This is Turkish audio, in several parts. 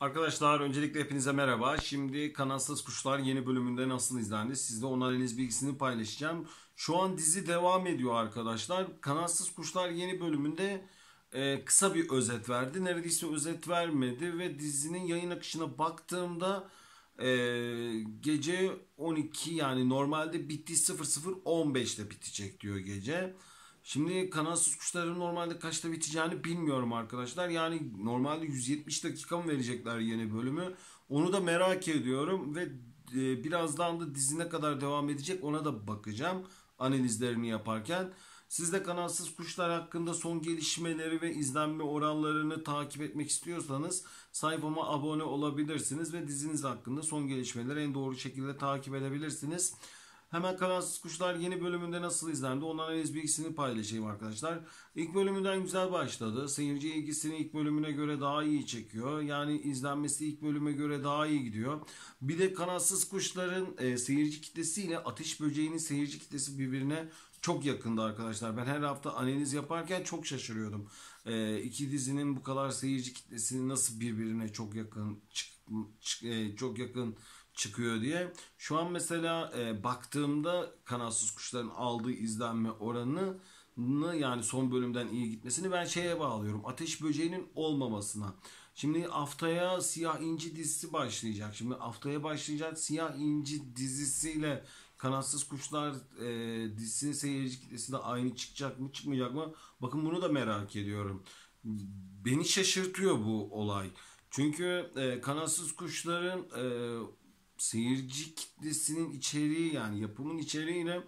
Arkadaşlar öncelikle hepinize merhaba. Şimdi Kanatsız Kuşlar yeni bölümünde nasıl izlendi? Sizde onun analiz bilgisini paylaşacağım. Şu an dizi devam ediyor arkadaşlar. Kanatsız Kuşlar yeni bölümünde e, kısa bir özet verdi. Neredeyse özet vermedi ve dizinin yayın akışına baktığımda e, gece 12 yani normalde bitti 00.15'te bitecek diyor gece. Şimdi kanatsız kuşların normalde kaçta biteceğini bilmiyorum arkadaşlar. Yani normalde 170 dakika mı verecekler yeni bölümü? Onu da merak ediyorum ve e, birazdan da dizine kadar devam edecek ona da bakacağım analizlerini yaparken. Siz de kanatsız kuşlar hakkında son gelişmeleri ve izlenme oranlarını takip etmek istiyorsanız sayfama abone olabilirsiniz ve diziniz hakkında son gelişmeleri en doğru şekilde takip edebilirsiniz. Hemen Kanatsız Kuşlar yeni bölümünde nasıl izlendi onun analiz bilgisini paylaşayım arkadaşlar. İlk bölümünden güzel başladı. Seyirci ilgisini ilk bölümüne göre daha iyi çekiyor. Yani izlenmesi ilk bölüme göre daha iyi gidiyor. Bir de Kanatsız Kuşların e, seyirci kitlesi ile Ateş Böceği'nin seyirci kitlesi birbirine çok yakındı arkadaşlar. Ben her hafta analiz yaparken çok şaşırıyordum. E, iki dizinin bu kadar seyirci kitlesini nasıl birbirine çok yakın çık, e, çok yakın çıkıyor diye. Şu an mesela e, baktığımda kanatsız kuşların aldığı izlenme oranı yani son bölümden iyi gitmesini ben şeye bağlıyorum. Ateş böceğinin olmamasına. Şimdi haftaya Siyah inci dizisi başlayacak. Şimdi haftaya başlayacak Siyah inci dizisiyle Kanatsız Kuşlar e, dizisinin seyirci kitlesinde aynı çıkacak mı çıkmayacak mı? Bakın bunu da merak ediyorum. Beni şaşırtıyor bu olay. Çünkü e, Kanatsız Kuşların e, seyirci kitlesinin içeriği yani yapımın içeriğiyle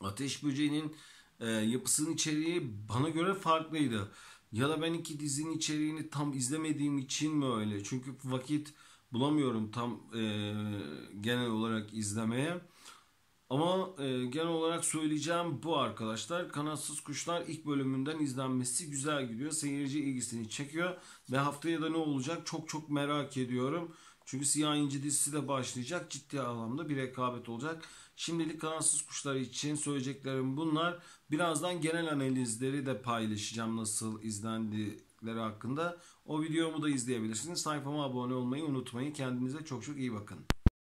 Ateş Böceği'nin e, yapısının içeriği bana göre farklıydı. Ya da ben iki dizinin içeriğini tam izlemediğim için mi öyle? Çünkü vakit bulamıyorum tam e, genel olarak izlemeye. Ama e, genel olarak söyleyeceğim bu arkadaşlar. Kanatsız Kuşlar ilk bölümünden izlenmesi güzel gidiyor. Seyirci ilgisini çekiyor. Ve haftaya da ne olacak çok çok merak ediyorum. Çünkü Siyah İnci dizisi de başlayacak. Ciddi anlamda bir rekabet olacak. Şimdilik kanatsız kuşlar için söyleyeceklerim bunlar. Birazdan genel analizleri de paylaşacağım nasıl izlendikleri hakkında. O videomu da izleyebilirsiniz. Sayfama abone olmayı unutmayın. Kendinize çok çok iyi bakın.